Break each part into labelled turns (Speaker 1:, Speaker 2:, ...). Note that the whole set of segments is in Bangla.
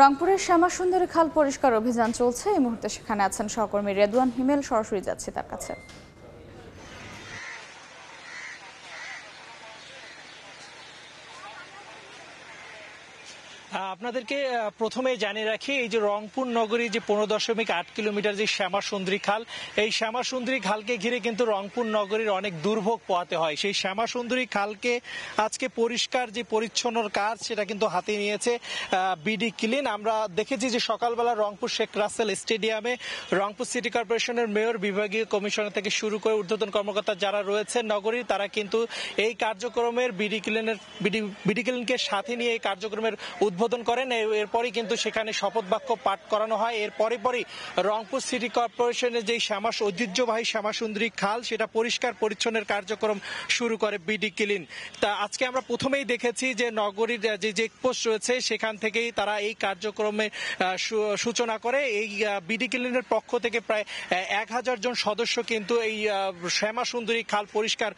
Speaker 1: রংপুরের শ্যামা সুন্দরী খাল পরিষ্কার অভিযান চলছে এই মুহূর্তে সেখানে আছেন সহকর্মী রেদওয়ান হিমেল সরাসরি যাচ্ছে তার কাছে আপনাদেরকে প্রথমে জানিয়ে রাখি এই যে রংপুর নগরী যে পনেরো দশমিক আট কিলোমিটার যে শ্যামা সুন্দরী খাল এই শ্যামা সুন্দরী খালকে ঘিরে কিন্তু রংপুর নগরীর অনেক দুর্ভোগ পোয়াতে হয় সেই শ্যামা সুন্দরী খালকে আজকে পরিষ্কার যে পরিচ্ছন্নর কাজ সেটা কিন্তু হাতে নিয়েছে বিডি ক্লিন আমরা দেখেছি যে সকালবেলা রংপুর শেখ রাসেল স্টেডিয়ামে রংপুর সিটি কর্পোরেশনের মেয়র বিভাগীয় কমিশনার থেকে শুরু করে ঊর্ধ্বতন কর্মকর্তা যারা রয়েছেন নগরীর তারা কিন্তু এই কার্যক্রমের বিডি ক্লিনের বিডি ক্লিনকে সাথে নিয়ে এই কার্যক্রমের উদ্ভব উদ্বোধন করেন এরপরই কিন্তু সেখানে শপথ বাক্য পাঠ করানো হয় এরপরে পরই রংপুর সিটি কর্পোরেশনের যে শ্যামাস ঐতিহ্যবাহী শ্যামাসুন্দরী খাল সেটা পরিষ্কার পরিচ্ছন্নের কার্যক্রম শুরু করে বিডি কিলিন তা আজকে আমরা প্রথমেই দেখেছি যে নগরীর যে চেকপোস্ট রয়েছে সেখান থেকেই তারা এই কার্যক্রমে সূচনা করে এই বিডি কিলিনের পক্ষ থেকে প্রায় এক হাজার জন সদস্য কিন্তু এই শ্যামাসুন্দরী খাল পরিষ্কার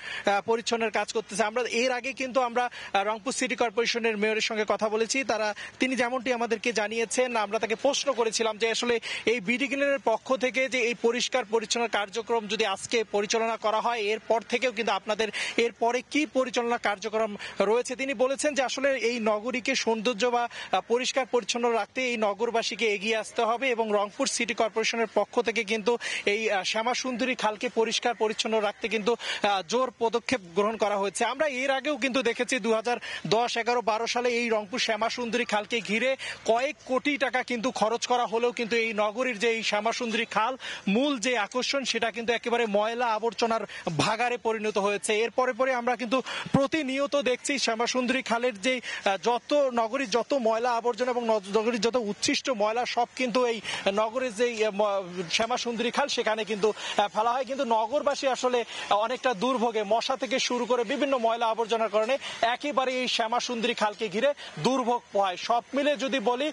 Speaker 1: পরিচ্ছন্নের কাজ করতেছে আমরা এর আগে কিন্তু আমরা রংপুর সিটি কর্পোরেশনের মেয়রের সঙ্গে কথা বলেছি তারা তিনি যেমনটি আমাদেরকে জানিয়েছেন আমরা তাকে প্রশ্ন করেছিলাম যে আসলে এই বিডিগ্রিনের পক্ষ থেকে যে এই পরিষ্কার পরিচ্ছন্ন কার্যক্রম যদি আজকে পরিচালনা করা হয় এরপর থেকেও কিন্তু আপনাদের এরপরে কি পরিচালনা কার্যক্রম রয়েছে তিনি বলেছেন যে আসলে এই নগরীকে সৌন্দর্য বা পরিষ্কার পরিচ্ছন্ন রাখতে এই নগরবাসীকে এগিয়ে আসতে হবে এবং রংপুর সিটি কর্পোরেশনের পক্ষ থেকে কিন্তু এই শ্যামা সুন্দরী খালকে পরিষ্কার পরিচ্ছন্ন রাখতে কিন্তু জোর পদক্ষেপ গ্রহণ করা হয়েছে আমরা এর আগেও কিন্তু দেখেছি দু হাজার দশ এগারো বারো সালে এই রংপুর শ্যামা সুন্দরী শ্যামাসুন্দরী খালকে ঘিরে কয়েক কোটি টাকা কিন্তু খরচ করা হলেও কিন্তু এই নগরীর যে এই শ্যামাসুন্দরী খাল মূল যে আকর্ষণ সেটা কিন্তু একেবারে ময়লা আবর্জনার ভাগারে পরিণত হয়েছে এরপরে পরে আমরা কিন্তু প্রতিনিয়ত দেখছি শ্যামাসুন্দরী খালের যে যত নগরীর যত ময়লা আবর্জনা এবং নগরীর যত উচ্ছিষ্ট ময়লা সব কিন্তু এই নগরের যে শ্যামাসুন্দরী খাল সেখানে কিন্তু ফেলা হয় কিন্তু নগরবাসী আসলে অনেকটা দুর্ভোগে মশা থেকে শুরু করে বিভিন্ন ময়লা আবর্জনার কারণে একেবারে এই শ্যামাসুন্দরী খালকে ঘিরে দুর্ভোগ হয় সব মিলে যদি বলি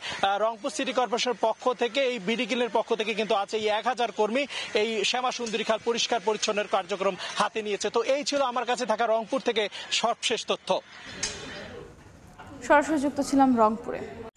Speaker 1: রংপুর সিটি কর্পোরেশনের পক্ষ থেকে এই বিডিকিলের পক্ষ থেকে কিন্তু আছে এই এক হাজার কর্মী এই শ্যামা সুন্দরী খাল পরিষ্কার পরিচ্ছন্নের কার্যক্রম হাতে নিয়েছে তো এই ছিল আমার কাছে থাকা রংপুর থেকে সর্বশেষ তথ্য সরাসরি যুক্ত ছিলাম রংপুরে